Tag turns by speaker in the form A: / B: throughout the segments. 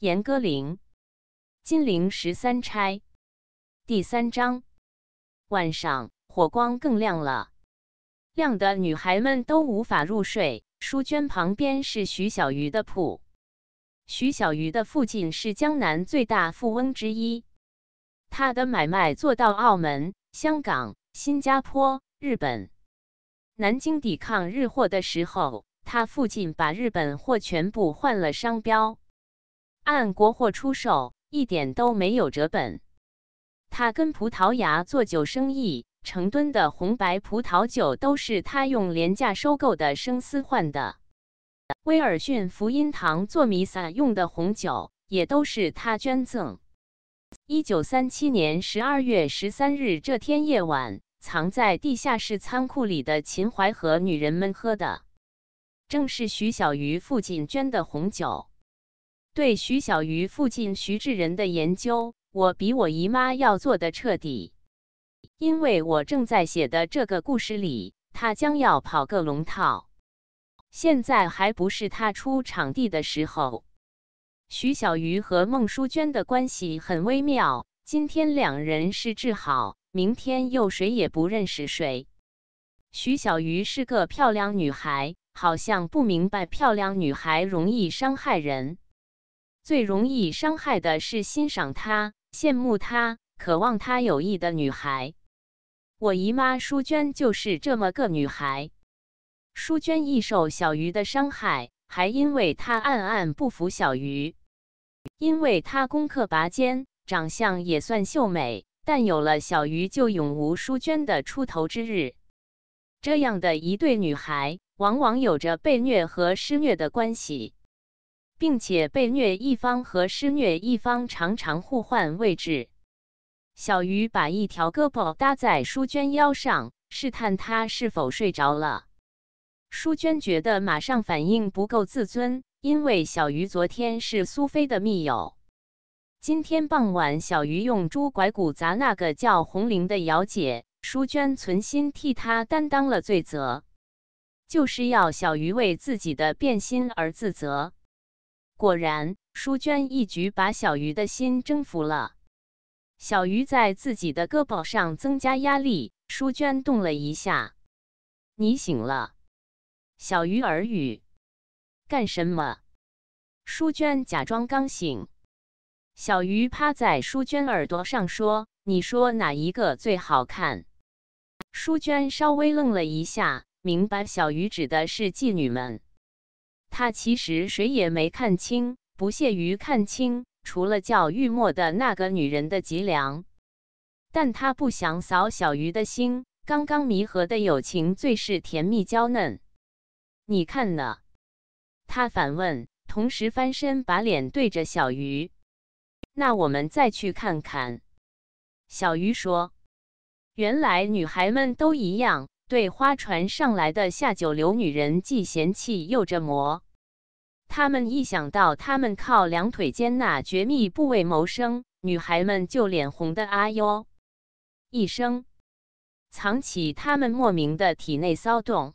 A: 严歌苓《金陵十三钗》第三章，晚上火光更亮了，亮的女孩们都无法入睡。淑娟旁边是徐小鱼的铺，徐小鱼的父亲是江南最大富翁之一，他的买卖做到澳门、香港、新加坡、日本。南京抵抗日货的时候，他父亲把日本货全部换了商标。按国货出售，一点都没有折本。他跟葡萄牙做酒生意，成吨的红白葡萄酒都是他用廉价收购的生丝换的。威尔逊福音堂做弥撒用的红酒也都是他捐赠。一九三七年十二月十三日这天夜晚，藏在地下室仓库里的秦淮河女人们喝的，正是徐小鱼父亲捐的红酒。对徐小鱼父亲徐志仁的研究，我比我姨妈要做的彻底，因为我正在写的这个故事里，他将要跑个龙套，现在还不是他出场地的时候。徐小鱼和孟淑娟的关系很微妙，今天两人是至好，明天又谁也不认识谁。徐小鱼是个漂亮女孩，好像不明白漂亮女孩容易伤害人。最容易伤害的是欣赏他、羡慕他、渴望他友谊的女孩。我姨妈淑娟就是这么个女孩。淑娟易受小鱼的伤害，还因为她暗暗不服小鱼，因为她功课拔尖，长相也算秀美，但有了小鱼，就永无淑娟的出头之日。这样的一对女孩，往往有着被虐和施虐的关系。并且被虐一方和施虐一方常常互换位置。小鱼把一条胳膊搭在淑娟腰上，试探她是否睡着了。淑娟觉得马上反应不够自尊，因为小鱼昨天是苏菲的密友。今天傍晚，小鱼用猪拐骨砸那个叫红玲的姚姐，淑娟存心替她担当了罪责，就是要小鱼为自己的变心而自责。果然，淑娟一举把小鱼的心征服了。小鱼在自己的胳膊上增加压力，淑娟动了一下。“你醒了。”小鱼耳语，“干什么？”淑娟假装刚醒。小鱼趴在淑娟耳朵上说：“你说哪一个最好看？”淑娟稍微愣了一下，明白小鱼指的是妓女们。他其实谁也没看清，不屑于看清，除了叫玉墨的那个女人的脊梁。但他不想扫小鱼的心，刚刚弥合的友情最是甜蜜娇嫩。你看呢？他反问，同时翻身把脸对着小鱼。那我们再去看看。小鱼说：“原来女孩们都一样，对花船上来的下九流女人既嫌弃又折磨。”他们一想到他们靠两腿间那绝密部位谋生，女孩们就脸红的啊哟一声，藏起他们莫名的体内骚动。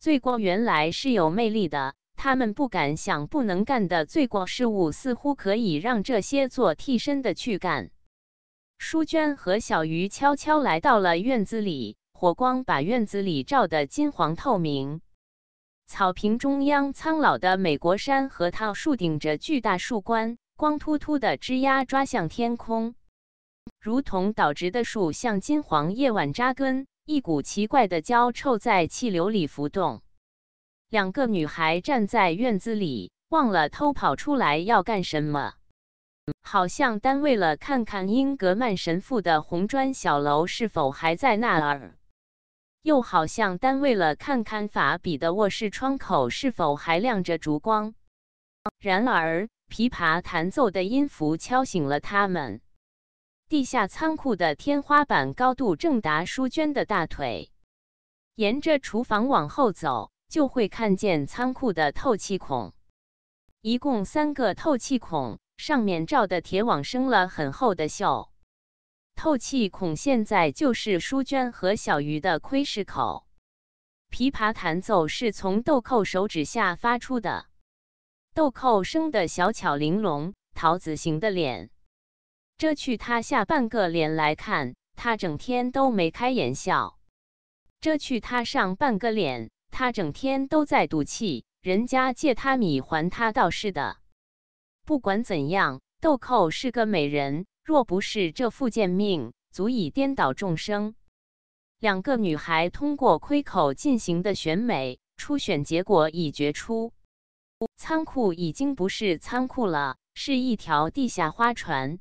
A: 罪过原来是有魅力的，他们不敢想不能干的罪过事物，似乎可以让这些做替身的去干。淑娟和小鱼悄悄来到了院子里，火光把院子里照得金黄透明。草坪中央，苍老的美国山核桃树顶着巨大树冠，光秃秃的枝丫抓向天空，如同倒直的树向金黄夜晚扎根。一股奇怪的焦臭在气流里浮动。两个女孩站在院子里，忘了偷跑出来要干什么，好像单为了看看英格曼神父的红砖小楼是否还在那儿。又好像单为了看看法比的卧室窗口是否还亮着烛光。然而，琵琶弹奏的音符敲醒了他们。地下仓库的天花板高度正达淑娟的大腿。沿着厨房往后走，就会看见仓库的透气孔，一共三个透气孔，上面罩的铁网生了很厚的锈。透气孔现在就是淑娟和小鱼的窥视口。琵琶弹奏是从豆蔻手指下发出的。豆蔻生的小巧玲珑，桃子形的脸。遮去他下半个脸来看，他整天都眉开眼笑。遮去他上半个脸，他整天都在赌气。人家借他米还他倒是的。不管怎样，豆蔻是个美人。若不是这副贱命足以颠倒众生，两个女孩通过窥口进行的选美初选结果已决出。仓库已经不是仓库了，是一条地下花船，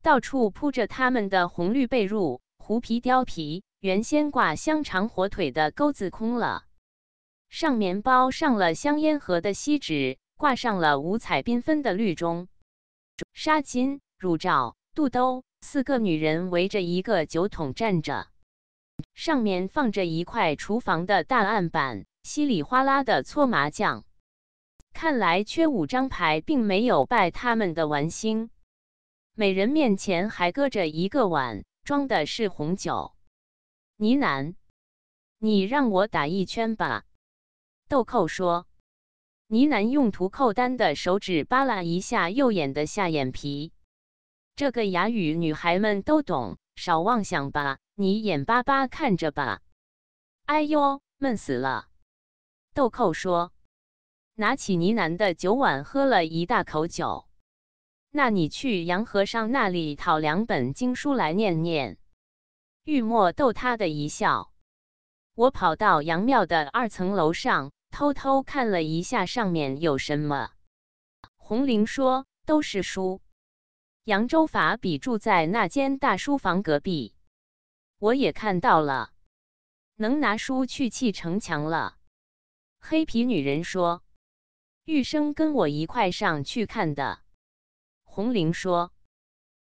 A: 到处铺着他们的红绿被褥、狐皮、貂皮。原先挂香肠、火腿的钩子空了，上面包上了香烟盒的锡纸，挂上了五彩缤纷的绿钟、纱巾。乳罩、肚兜，四个女人围着一个酒桶站着，上面放着一块厨房的大案板，稀里哗啦的搓麻将。看来缺五张牌，并没有败他们的玩心。每人面前还搁着一个碗，装的是红酒。呢喃，你让我打一圈吧。豆蔻说。呢喃用涂蔻丹的手指扒拉一下右眼的下眼皮。这个哑语，女孩们都懂，少妄想吧，你眼巴巴看着吧。哎呦，闷死了！豆蔻说，拿起呢喃的酒碗，喝了一大口酒。那你去杨和尚那里讨两本经书来念念。玉墨逗他的一笑。我跑到杨庙的二层楼上，偷偷看了一下上面有什么。红菱说，都是书。扬州法比住在那间大书房隔壁，我也看到了，能拿书去砌城墙了。黑皮女人说：“玉生跟我一块上去看的。”红菱说：“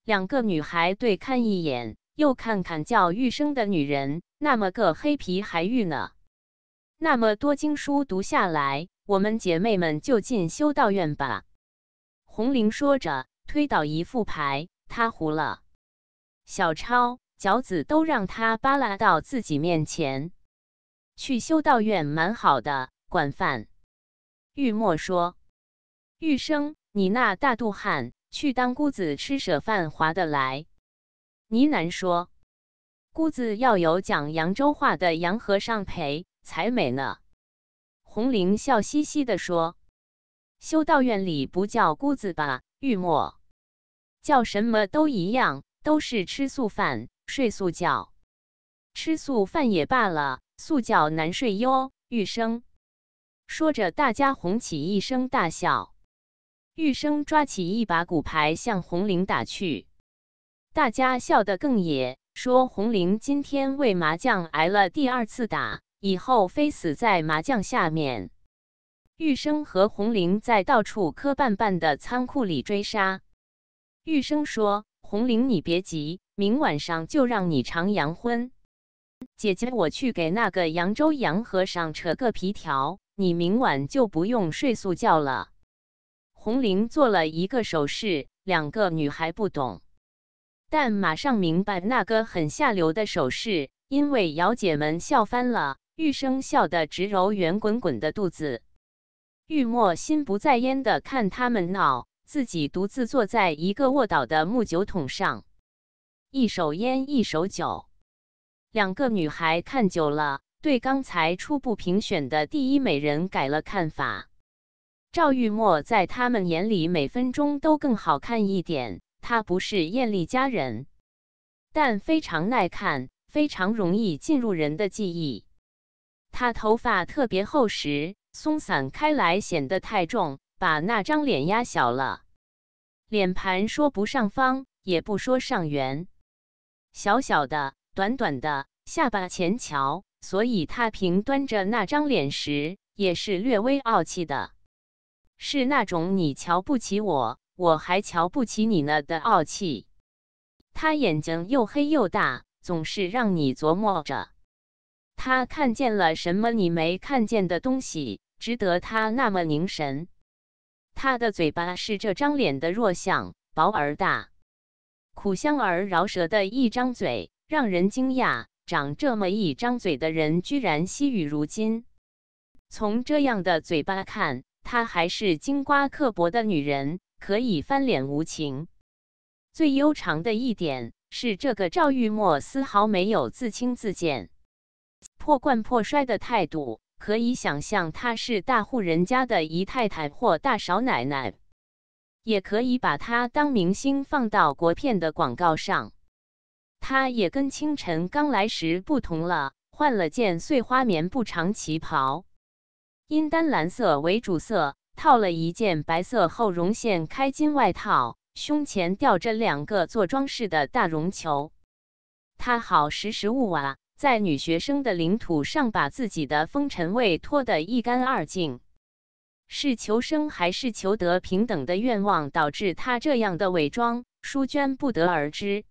A: 两个女孩对看一眼，又看看叫玉生的女人，那么个黑皮还玉呢？那么多经书读下来，我们姐妹们就进修道院吧。”红菱说着。推倒一副牌，他胡了。小超饺子都让他扒拉到自己面前。去修道院蛮好的，管饭。玉墨说：“玉生，你那大肚汉去当姑子吃舍饭划得来。”呢喃说：“姑子要有讲扬州话的洋和尚陪才美呢。”红菱笑嘻嘻地说：“修道院里不叫姑子吧？”玉墨。叫什么都一样，都是吃素饭、睡素觉。吃素饭也罢了，素觉难睡哟。玉生说着，大家哄起一声大笑。玉生抓起一把骨牌向红玲打去，大家笑得更野，说红玲今天为麻将挨了第二次打，以后非死在麻将下面。玉生和红玲在到处磕绊绊的仓库里追杀。玉生说：“红玲，你别急，明晚上就让你尝洋荤。姐姐，我去给那个扬州洋和尚扯个皮条，你明晚就不用睡素觉了。”红玲做了一个手势，两个女孩不懂，但马上明白那个很下流的手势，因为姚姐们笑翻了，玉生笑得直揉圆滚滚的肚子。玉墨心不在焉的看他们闹。自己独自坐在一个卧倒的木酒桶上，一手烟一手酒。两个女孩看久了，对刚才初步评选的第一美人改了看法。赵玉墨在他们眼里每分钟都更好看一点。她不是艳丽佳人，但非常耐看，非常容易进入人的记忆。她头发特别厚实，松散开来显得太重。把那张脸压小了，脸盘说不上方，也不说上圆，小小的、短短的下巴前翘，所以他平端着那张脸时，也是略微傲气的，是那种你瞧不起我，我还瞧不起你呢的傲气。他眼睛又黑又大，总是让你琢磨着，他看见了什么你没看见的东西，值得他那么凝神。他的嘴巴是这张脸的弱项，薄而大，苦香而饶舌的一张嘴，让人惊讶。长这么一张嘴的人，居然惜语如金。从这样的嘴巴看，她还是金瓜刻薄的女人，可以翻脸无情。最悠长的一点是，这个赵玉墨丝毫没有自轻自贱、破罐破摔的态度。可以想象她是大户人家的姨太太或大少奶奶，也可以把她当明星放到国片的广告上。她也跟清晨刚来时不同了，换了件碎花棉布长旗袍，因淡蓝色为主色，套了一件白色厚绒线开襟外套，胸前吊着两个做装饰的大绒球。她好识时务啊！在女学生的领土上，把自己的风尘味拖得一干二净，是求生还是求得平等的愿望导致她这样的伪装？淑娟不得而知。